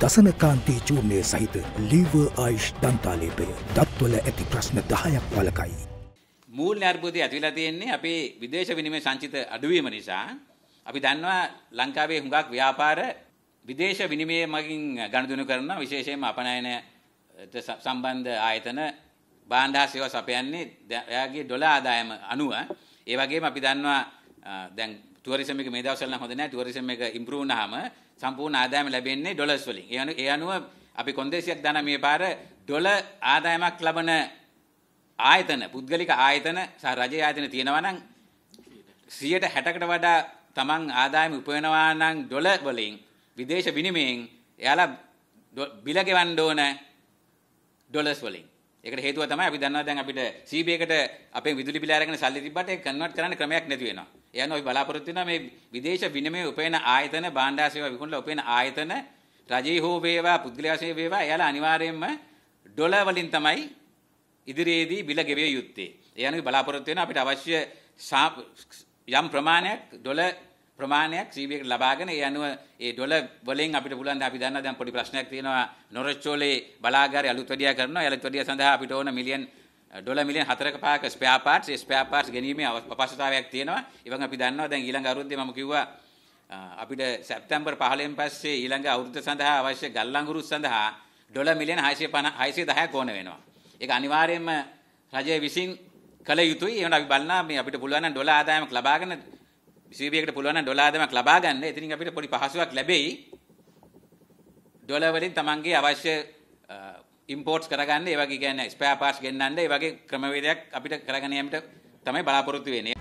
දසනකාන්තී චූර්ණය සහිත ලීව ආයිෂ් දන්තාලේපය දත්වල ඇති ප්‍රශ්න දහයක් වලකයි. මූල් අර්බුදය ඇතිලා තියෙන්නේ අපේ විදේශ විනිමය සංචිත අඩුවීම නිසා අපි දන්නවා ලංකාවේ හුඟක් ව්‍යාපාර විදේශ විනිමය මගින් ගණදුනු කරන විශේෂයෙන්ම අපනයන සම්බන්ධ ආයතන බාණ්ඩා සේවා සපයන්නේ එයාගේ ඩොලර් ආදායම අනුව ඒ වගේම අපි දන්නවා දැන් ටුවරිසම් එක මේ දවස්වල නම් හොඳ නැහැ. ටුවරිසම් එක ඉම්ප්‍රූව් වුණාම සම්පූර්ණ ආදායම ලැබෙන්නේ ඩොලර්ස් වලින්. ඒ අනුව ඒ අනුව අපි කොන්දේසියක් දාන මේ පාර ඩොලර් ආදායමක් ලබන ආයතන, පුද්ගලික ආයතන සහ රජයේ ආයතන තියෙනවා නම් 160කට වඩා Taman ආදායම උපයනවා නම් ඩොලර් වලින් විදේශ විනිමයෙන් එයාලා බිල ගෙවන්න ඕන ඩොලර්ස් වලින්. ඒකට හේතුව තමයි අපි දන්නවා දැන් අපිට CB එකට අපේ විදුලි බිල අරගෙන සල්ලි තිබ්බට ඒක කන්වර්ට් කරන්න ක්‍රමයක් නැති වෙනවා. එයන් අපි බලාපොරොත්තු වෙනවා මේ විදේශ විනිමය උපයන ආයතන භාණ්ඩා සේවා විකුණලා උපයන ආයතන රජයේ හෝ වේවා පුද්ගලයා සේවා වේවා එයාලා අනිවාර්යයෙන්ම ඩොලර් වලින් තමයි ඉදිරියේදී බිල ගෙවිය යුත්තේ. ඒ අනුව බලාපොරොත්තු වෙන අපිට අවශ්‍ය යම් ප්‍රමාණයක් ඩොලර් ප්‍රමාණයක් සීබීඑකට ලබාගෙන ඒ අනුව ඒ ඩොලර් වලින් අපිට පුළුවන් අපි දන්නවා දැන් පොඩි ප්‍රශ්නයක් තියෙනවා නොරොච්චෝලේ බලාගාරය අලුත් වැඩියා කරනවා ඒ අලුත් වැඩියා සඳහා අපිට ඕන මිලියන් ඩොල මිලියන් 4ක 5ක ස්පෙයා පාර්ට්ස් ඒ ස්පෙයා පාර්ට්ස් ගැනීමේ අපහසුතාවයක් තියෙනවා. ඉවන් අපි දන්නවා දැන් ඊළඟ අවුරුද්දේ මම කිව්වා අපිට සැප්තැම්බර් 15න් පස්සේ ඊළඟ අවුරුද්ද සඳහා අවශ්‍ය ගල්ලංගුරු සඳහා ඩොල මිලියන් 650 610ක් ඕන වෙනවා. ඒක අනිවාර්යයෙන්ම රජය විසින් කළ යුතුයි. ඒ වුණා අපි බලනවා මේ අපිට පුළුවන් නම් ඩොලර් ආදායමක් ලබාගෙන විසීබියකට පුළුවන් නම් ඩොලර් ආදායමක් ලබා ගන්න. එතනින් අපිට පොඩි පහසුවක් ලැබෙයි. ඩොලර් වලින් තමන්ගේ අවශ්‍ය ඉම්පෝට්ස් කරගන්න ඒ වගේ කියන්නේ ස්පෙයා පාර්ට්ස් ගෙන්නන්න ඒ වගේ ක්‍රමවේදයක් අපිට කරගෙන යෑමට තමයි බලාපොරොත්තු වෙන්නේ.